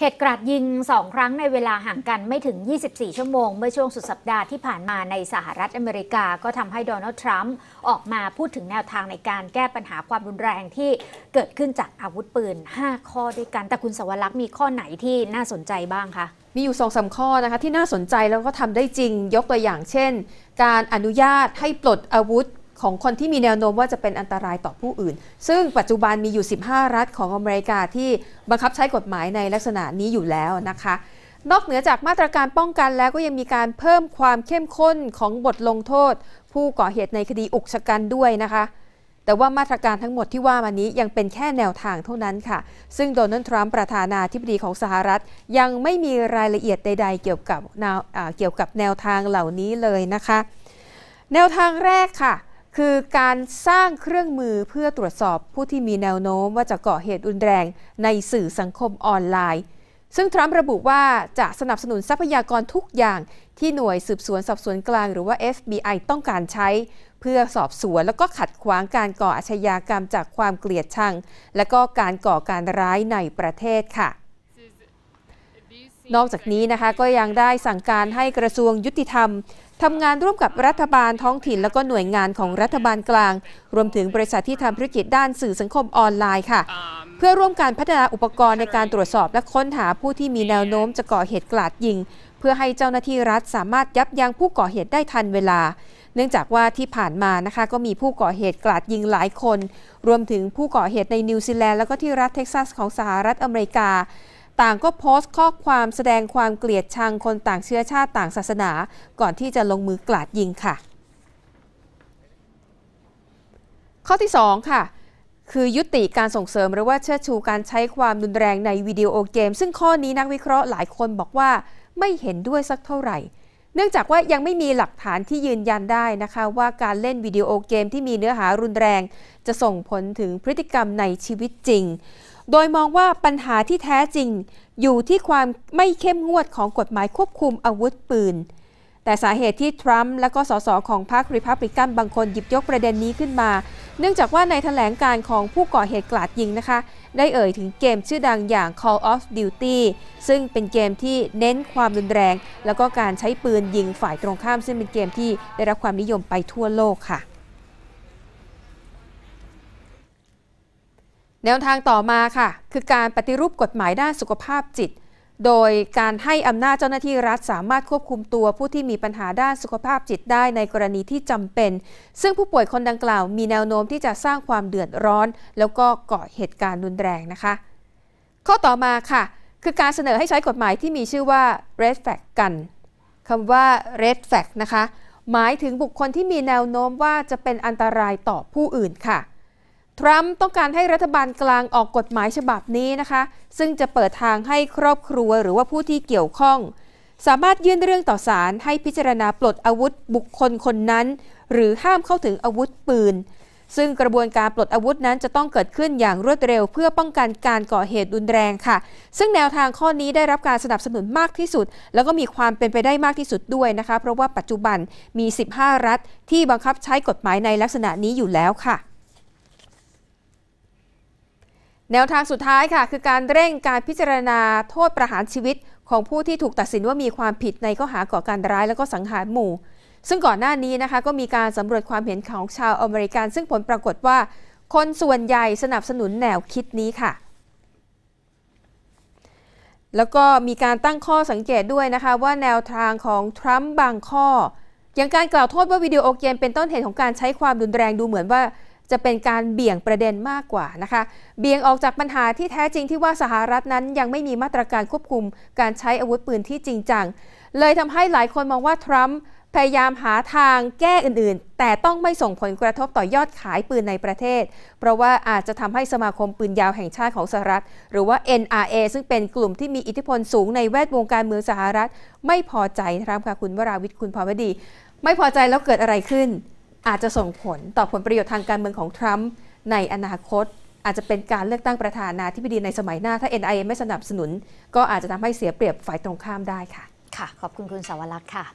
เหตุกราดยิงสองครั้งในเวลาห่างกันไม่ถึง 24 ชั่วโมงเมื่อช่วงสุดสัปดาห์ที่ผ่านมาในสหรัฐอเมริกาก็ทำให้โดนัลด์ทรัมป์ออกมาพูดถึงแนวทางในการแก้ปัญหาความรุนแรงที่เกิดขึ้นจากอาวุธปืน 5 ข้อด้วยกัน แต่คุณสวรักษ์มีข้อไหนที่น่าสนใจบ้างคะ มีอยู่สองสาข้อนะคะที่น่าสนใจแล้วก็ทำได้จริงยกตัวอย่างเช่น การอนุญาตให้ปลดอาวุธของคนที่มีแนวโน้มว่าจะเป็นอันตรายต่อผู้อื่น ซึ่งปัจจุบันมีอยู่ 15 รัฐของอเมริกาที่บังคับใช้กฎหมายในลักษณะนี้อยู่แล้วนะคะ นอกเหนือจากมาตรการป้องกันแล้วก็ยังมีการเพิ่มความเข้มข้นของบทลงโทษ ผู้ก่อเหตุในคดีอุกชะกันด้วยนะคะ แต่ว่ามาตรการทั้งหมดที่ว่ามานี้ยังเป็นแค่แนวทางเท่านั้นค่ะ ซึ่งโดนัลด์ทรัมป์ประธานาธิบดีของสหรัฐ ยังไม่มีรายละเอียดใดๆเกี่ยวกับเกี่ยวกับแนวทางเหล่านี้เลยนะคะ แนวทางแรกค่ะคือการสร้างเครื่องมือเพื่อตรวจสอบผู้ที่มีแนวโน้ม ว่าจะก่อเหตุรุนแรงในสื่อสังคมออนไลน์ ซึ่งทรัมป์ระบุว่าจะสนับสนุนทรัพยากรทุกอย่าง ที่หน่วยสืบสวนสอบสวนกลางหรือว่า FBI ต้องการใช้ เพื่อสอบสวนแล้วก็ขัดขวางการก่ออาชญากรรม จากความเกลียดชังและก็การก่อการร้ายในประเทศค่ะ นอกจากนี้นะคะก็ยังได้สั่งการให้กระทรวงยุติธรรมทำงานร่วมกับรัฐบาลท้องถิ่น และก็หน่วยงานของรัฐบาลกลาง รวมถึงบริษัทที่ทำธุรกิจด้านสื่อสังคมออนไลน์ค่ะ เพื่อร่วมการพัฒนาอุปกรณ์ในการตรวจสอบและค้นหาผู้ที่มีแนวโน้มจะก่อเหตุกลาดยิงเพื่อให้เจ้าหน้าที่รัฐสามารถยับยั้งผู้ก่อเหตุได้ทันเวลา เนื่องจากว่าที่ผ่านมานะคะก็มีผู้ก่อเหตุกลาดยิงหลายคน รวมถึงผู้ก่อเหตุในนิวซีแลนด์และก็ที่รัฐเท็กซัสของสหรัฐอเมริกาต่างก็โพสต์ข้อความแสดงความเกลียดชังคนต่างเชื้อชาติต่างศาสนา ก่อนที่จะลงมือกลาดยิงค่ะ ข้อที่ 2 ค่ะ คือยุติการส่งเสริมหรือว่าเชื้อชูการใช้ความรุนแรงในวิดีโอเกม ซึ่งข้อนี้นักวิเคราะห์หลายคนบอกว่าไม่เห็นด้วยสักเท่าไหร่ เนื่องจากว่ายังไม่มีหลักฐานที่ยืนยันได้นะคะ ว่าการเล่นวิดีโอเกมที่มีเนื้อหารุนแรง จะส่งผลถึงพฤติกรรมในชีวิตจริงโดยมองว่าปัญหาที่แท้จริง อยู่ที่ความไม่เข้มงวดของกฎหมายควบคุมอาวุธปืน แต่สาเหตุที่ทรัมป์และก็สส ของพรรคริพับลิกันบางคนหยิบยกประเด็นนี้ขึ้นมา เนื่องจากว่าในถแถลงการของผู้ก่อเหตุกลาดยิงนะคะ ได้เอ่ยถึงเกมชื่อดังอย่าง Call of Duty ซึ่งเป็นเกมที่เน้นความรุนแรง แล้วก็การใช้ปืนยิงฝ่ายตรงข้าม ซึ่งเป็นเกมที่ได้รับความนิยมไปทั่วโลกค่ะแนวทางต่อมาค่ะ คือการปฏิรูปกฎหมายด้านสุขภาพจิต โดยการให้อำนาจเจ้าหน้าที่รัฐสามารถควบคุมตัวผู้ที่มีปัญหาด้านสุขภาพจิตได้ในกรณีที่จำเป็น ซึ่งผู้ป่วยคนดังกล่าว มีแนวโน้มที่จะสร้างความเดือดร้อน แล้วก็ก่อเหตุการณ์รุนแรงนะคะ ข้อต่อมาค่ะ คือการเสนอให้ใช้กฎหมายที่มีชื่อว่า red flag กันคำว่า red flag นะคะ หมายถึงบุคคลที่มีแนวโน้มว่าจะเป็นอันตรายต่อผู้อื่นค่ะทรัมป์ต้องการให้รัฐบาลกลางออกกฎหมายฉบับนี้นะคะ ซึ่งจะเปิดทางให้ครอบครัวหรือว่าผู้ที่เกี่ยวข้อง สามารถยื่นเรื่องต่อศาลให้พิจารณาปลดอาวุธบุคคลคนนั้น หรือห้ามเข้าถึงอาวุธปืนซึ่งกระบวนการปลดอาวุธนั้นจะต้องเกิดขึ้นอย่างรวดเร็วเพื่อป้องกันการก่อเหตุรุนแรงค่ะ ซึ่งแนวทางข้อนี้ได้รับการสนับสนุนมากที่สุด แล้วก็มีความเป็นไปได้มากที่สุดด้วยนะคะ เพราะว่าปัจจุบันมี 15 รัฐที่บังคับใช้กฎหมายในลักษณะนี้อยู่แล้วค่ะแนวทางสุดท้ายค่ะคือการเร่งการพิจารณาโทษประหารชีวิต ของผู้ที่ถูกตัดสินว่ามีความผิดในข้อหาก่อการร้าย และก็สังหารหมู่ ซึ่งก่อนหน้านี้นะคะก็มีการสำรวจความเห็นของชาวอเมริกัน ซึ่งผลปรากฏว่า คนส่วนใหญ่สนับสนุนแนวคิดนี้ค่ะ แล้วก็มีการตั้งข้อสังเกตด้วยนะคะ ว่าแนวทางของทรัมป์บางข้อ อย่างการกล่าวโทษว่าวิดีโอเกมเป็นต้นเหตุของการใช้ความรุนแรงดูเหมือนว่าจะเป็นการเบี่ยงประเด็นมากกว่านะคะ เบี่ยงออกจากปัญหาที่แท้จริงที่ว่าสหรัฐนั้นยังไม่มีมาตรการควบคุม การใช้อาวุธปืนที่จริงจัง เลยทำให้หลายคนมองว่าทรัมป์พยายามหาทางแก้อื่นๆ แต่ต้องไม่ส่งผลกระทบต่อยอดขายปืนในประเทศ เพราะว่าอาจจะทำให้สมาคมปืนยาวแห่งชาติของสหรัฐ หรือว่า NRA ซึ่งเป็นกลุ่มที่มีอิทธิพลสูงในแวดวงการเมืองสหรัฐ ไม่พอใจนะครับค่ะคุณวราวิทย์คุณพาวดี ไม่พอใจแล้วเกิดอะไรขึ้นอาจจะส่งผลต่อผลประโยชน์ทางการเมืองของทรัมป์ในอนาคต อาจจะเป็นการเลือกตั้งประธานาธิบดีในสมัยหน้า ถ้า NIA ไม่สนับสนุนก็อาจจะทำให้เสียเปรียบฝ่ายตรงข้ามได้ค่ะ ค่ะ ขอบคุณคุณสาวรักษ์ค่ะ